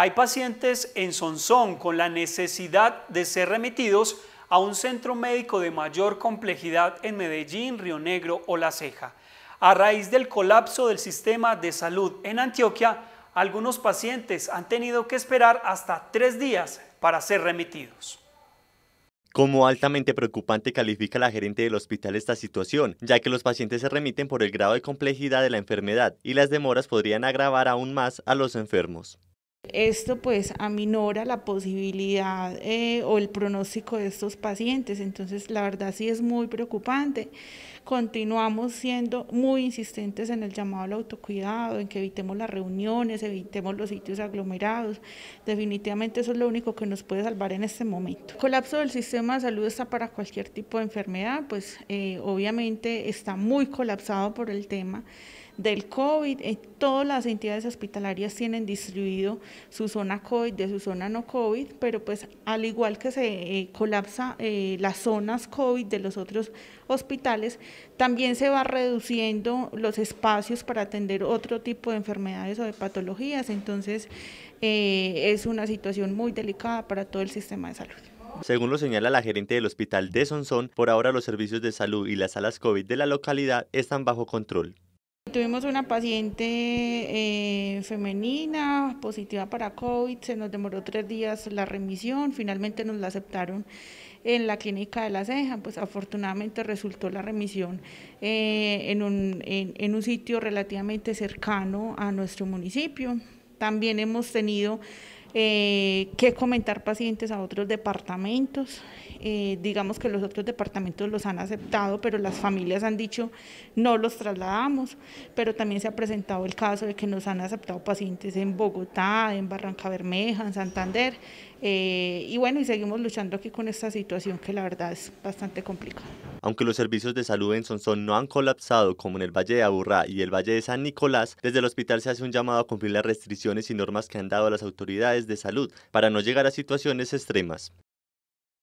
Hay pacientes en Sonsón con la necesidad de ser remitidos a un centro médico de mayor complejidad en Medellín, Río Negro o La Ceja. A raíz del colapso del sistema de salud en Antioquia, algunos pacientes han tenido que esperar hasta tres días para ser remitidos. Como altamente preocupante califica la gerente del hospital esta situación, ya que los pacientes se remiten por el grado de complejidad de la enfermedad y las demoras podrían agravar aún más a los enfermos. Esto pues aminora la posibilidad eh, o el pronóstico de estos pacientes, entonces la verdad sí es muy preocupante. Continuamos siendo muy insistentes en el llamado al autocuidado, en que evitemos las reuniones, evitemos los sitios aglomerados. Definitivamente eso es lo único que nos puede salvar en este momento. El colapso del sistema de salud está para cualquier tipo de enfermedad, pues eh, obviamente está muy colapsado por el tema del COVID. Eh, todas las entidades hospitalarias tienen distribuido su zona COVID de su zona no COVID, pero pues al igual que se eh, colapsa eh, las zonas COVID de los otros hospitales, también se va reduciendo los espacios para atender otro tipo de enfermedades o de patologías. Entonces es una situación muy delicada para todo el sistema de salud. Según lo señala la gerente del hospital de Sonsón, por ahora los servicios de salud y las salas COVID de la localidad están bajo control. Tuvimos una paciente eh, femenina positiva para COVID, se nos demoró tres días la remisión, finalmente nos la aceptaron en la clínica de la ceja, pues afortunadamente resultó la remisión eh, en, un, en un sitio relativamente cercano a nuestro municipio. También hemos tenido eh, que comentar pacientes a otros departamentos. Eh, digamos que los otros departamentos los han aceptado, pero las familias han dicho no los trasladamos, pero también se ha presentado el caso de que nos han aceptado pacientes en Bogotá, en Barranca Bermeja, en Santander, eh, y bueno, y seguimos luchando aquí con esta situación que la verdad es bastante complicada. Aunque los servicios de salud en Sonsón no han colapsado como en el Valle de Aburrá y el Valle de San Nicolás, desde el hospital se hace un llamado a cumplir las restricciones y normas que han dado las autoridades de salud para no llegar a situaciones extremas.